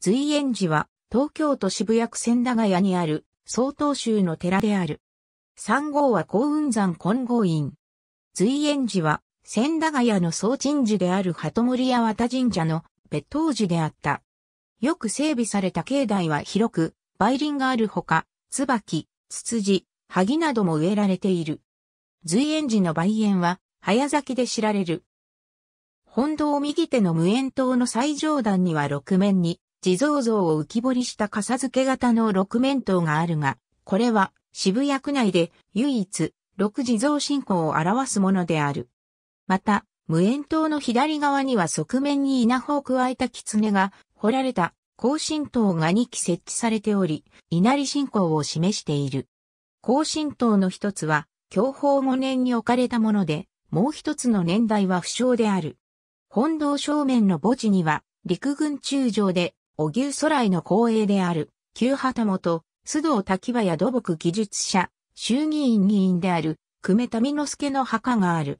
随縁寺は、東京都渋谷区千駄ヶ谷にある、曹洞宗の寺である。三号は幸雲山金剛院。随縁寺は、千駄ヶ谷の総鎮寺である鳩森八綿神社の別当寺であった。よく整備された境内は広く、梅林があるほか、椿、ツツジ、萩なども植えられている。随縁寺の梅園は、早咲きで知られる。本堂右手の無縁塔の最上段には六面に、地蔵像を浮き彫りした傘付け型の六面塔があるが、これは渋谷区内で唯一六地蔵信仰を表すものである。また、無縁塔の左側には側面に稲穂を加えた狐が彫られた後進塔が2基設置されており、稲荷信仰を示している。後進塔の一つは、享保5年に置かれたもので、もう一つの年代は不詳である。本堂正面の墓地には、陸軍中将でお牛空への光栄である、旧旗本、須藤滝場や土木技術者、衆議院議員である、久米民之助の墓がある。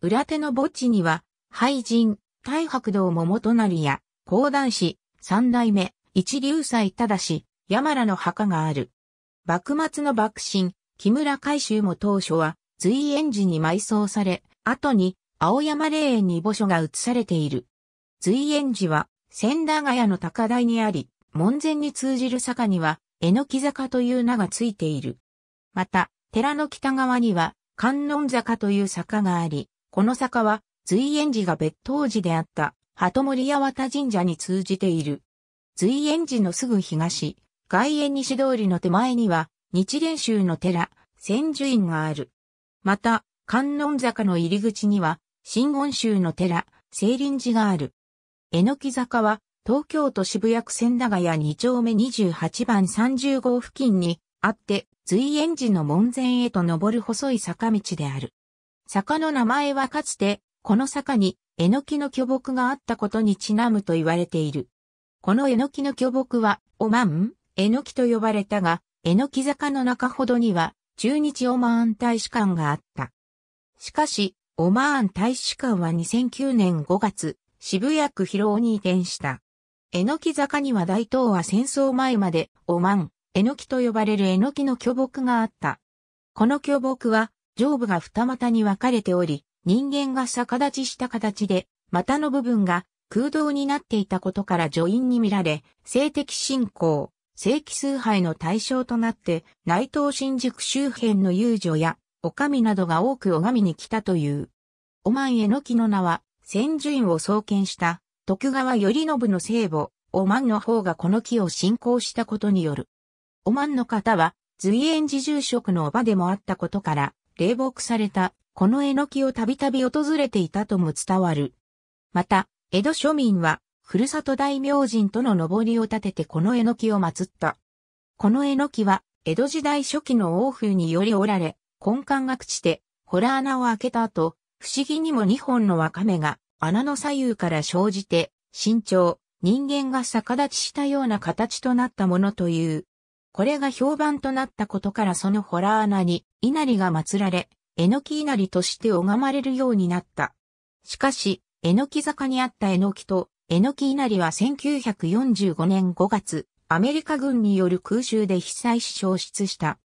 裏手の墓地には、廃人、大白道桃隣や、講談師、三代目、一流斎忠氏、山良の墓がある。幕末の幕臣、木村海舟も当初は、随縁寺に埋葬され、後に、青山霊園に墓所が移されている。随縁寺は、千駄ヶ谷の高台にあり、門前に通じる坂には、えのき坂という名がついている。また、寺の北側には、観音坂という坂があり、この坂は、随縁寺が別当寺であった、鳩森八幡神社に通じている。随縁寺のすぐ東、外苑西通りの手前には、日蓮宗の寺、千寿院がある。また、観音坂の入り口には、真言宗の寺、聖林寺がある。えのき坂は、東京都渋谷区千駄ヶ谷2丁目28番30号付近にあって、随縁寺の門前へと登る細い坂道である。坂の名前はかつて、この坂に、えのきの巨木があったことにちなむと言われている。このえのきの巨木は、オマン、えのきと呼ばれたが、えのき坂の中ほどには、中日オマーン大使館があった。しかし、オマーン大使館は2009年5月、渋谷区広尾に移転した。えのき坂には大東亜戦争前まで、おまん、えのきと呼ばれるえのきの巨木があった。この巨木は、上部が二股に分かれており、人間が逆立ちした形で、股の部分が空洞になっていたことから助因に見られ、性的信仰、正規崇拝の対象となって、内藤新宿周辺の遊女や、お上などが多く拝みに来たという。おまんえのきの名は、先院を創建した徳川頼信の聖母、おまんの方がこの木を信仰したことによる。おまんの方は、随縁寺住職のおばでもあったことから、霊木された、このえのきをたびたび訪れていたとも伝わる。また、江戸庶民は、ふるさと大明神との上りを立ててこのえのきを祀った。このえのきは、江戸時代初期の王風によりおられ、根幹が朽ちて、洞穴を開けた後、不思議にも2本のワカメが穴の左右から生じて、身長、人間が逆立ちしたような形となったものという。これが評判となったことからそのホラー穴に稲荷が祀られ、えのき稲荷として拝まれるようになった。しかし、えのき坂にあったえのきと、えのき稲荷は1945年5月、アメリカ軍による空襲で被災し消失した。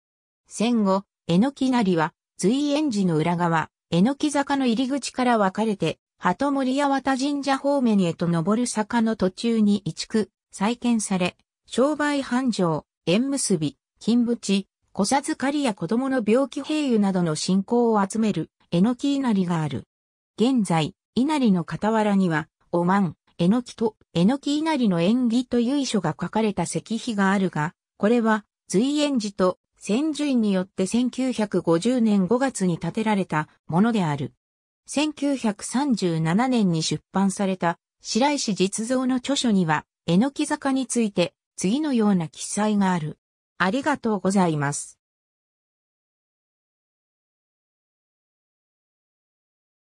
戦後、えのき稲荷は、随園寺の裏側、えのき坂の入り口から分かれて、鳩森八幡神社方面へと登る坂の途中に移築、再建され、商売繁盛、縁結び、金縁、小さずかりや子供の病気併誘などの信仰を集める、えのき稲荷がある。現在、稲荷の傍らには、おまん、えのきと、えのき稲荷の縁起と由緒が書かれた石碑があるが、これは、随縁寺と先住院によって1950年5月に建てられたものである。1937年に出版された白石実像の著書には、えのき坂について次のような記載がある。ありがとうございます。